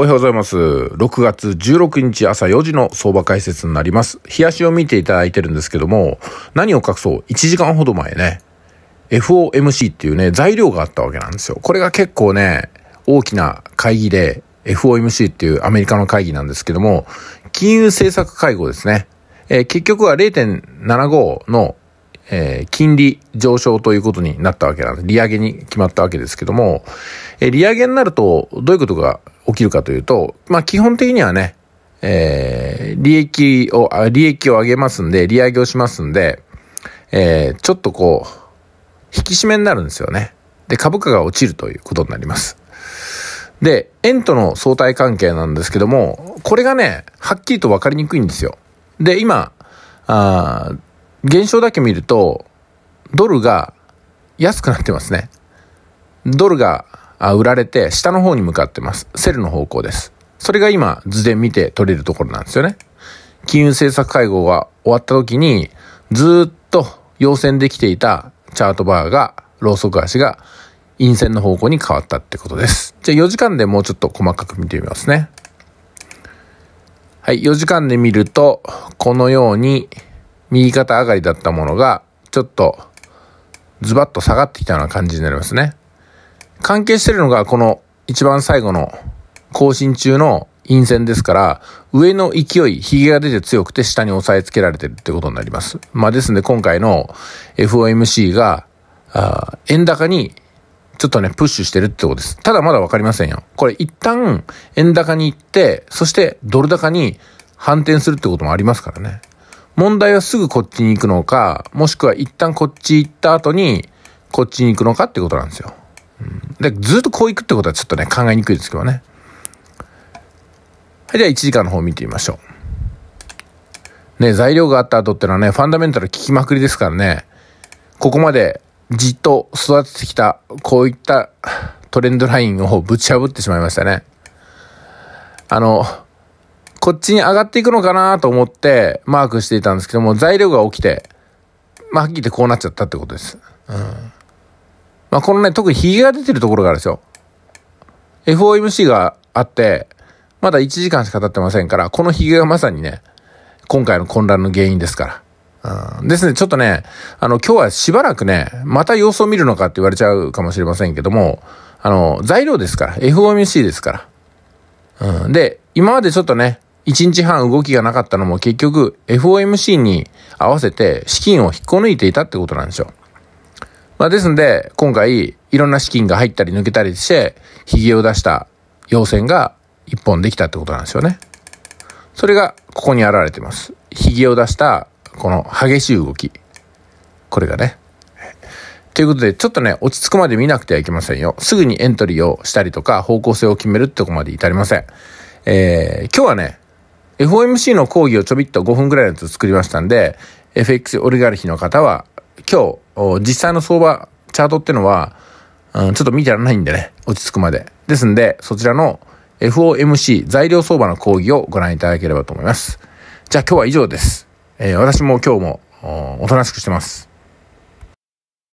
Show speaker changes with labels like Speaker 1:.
Speaker 1: おはようございます。6月16日朝4時の相場解説になります。日足を見ていただいてるんですけども、何を隠そう ?1 時間ほど前ね、FOMC っていうね、材料があったわけなんですよ。これが結構ね、大きな会議で、FOMC っていうアメリカの会議なんですけども、金融政策会合ですね。えー、結局は0.75の、えー、金利上昇ということになったわけなんです。利上げに決まったわけですけども、えー、利上げになるとどういうことが起きるかというと、まあ基本的にはね、えー、利益を、利益を上げますんで、利上げをしますんで、えー、ちょっとこう、引き締めになるんですよね。で、株価が落ちるということになります。で、円との相対関係なんですけども、これがね、はっきりと分かりにくいんですよ。で、今、あ現象だけ見ると、ドルが安くなってますね。ドルがあ売られて、下の方に向かってます。セルの方向です。それが今、図で見て取れるところなんですよね。金融政策会合が終わった時に、ずっと陽線できていたチャートバーが、ローソク足が陰線の方向に変わったってことです。じゃあ4時間でもうちょっと細かく見てみますね。はい、4時間で見ると、このように右肩上がりだったものが、ちょっとズバッと下がってきたような感じになりますね。関係してるのがこの一番最後の更新中の陰線ですから、上の勢い、髭が出て強くて下に押さえつけられてるってことになります。まあですんで今回の FOMC が、あ円高にちょっとね、プッシュしてるってことです。ただまだわかりませんよ。これ一旦円高に行って、そしてドル高に反転するってこともありますからね。問題はすぐこっちに行くのか、もしくは一旦こっち行った後にこっちに行くのかってことなんですよ。で、ずっとこういくってことはちょっとね、考えにくいですけどね。はい、では1時間の方見てみましょう。ね、材料があった後ってのはね、ファンダメンタル効きまくりですからね、ここまでじっと育ててきた、こういったトレンドラインをぶち破ってしまいましたね。あの、こっちに上がっていくのかなと思ってマークしていたんですけども、材料が起きて、まあ、はっきり言ってこうなっちゃったってことです。うん。まあ、このね、特にヒゲが出てるところがあるんですよ。FOMC があって、まだ1時間しか経ってませんから、このヒゲがまさにね、今回の混乱の原因ですから。うん、ですね、ちょっとね、あの、今日はしばらくね、また様子を見るのかって言われちゃうかもしれませんけども、あの、材料ですから、FOMC ですから。うん、で、今までちょっとね、1日半動きがなかったのも結局 FOMC に合わせて資金を引っこ抜いていたってことなんですよ。まあ、ですんで、今回、いろんな資金が入ったり抜けたりして、髭を出した要線が一本できたってことなんですよね。それが、ここに現れてます。髭を出した、この激しい動き。これがね。ということで、ちょっとね、落ち着くまで見なくてはいけませんよ。すぐにエントリーをしたりとか、方向性を決めるってとこまで至りません。えー、今日はね、FOMC の講義をちょびっと5分くらいのやつ作りましたんで、FX オリガルヒの方は今日、実際の相場、チャートってのは、うん、ちょっと見てられないんでね、落ち着くまで。ですんで、そちらの FOMC 材料相場の講義をご覧いただければと思います。じゃあ今日は以上です。えー、私も今日もおとなしくしてます。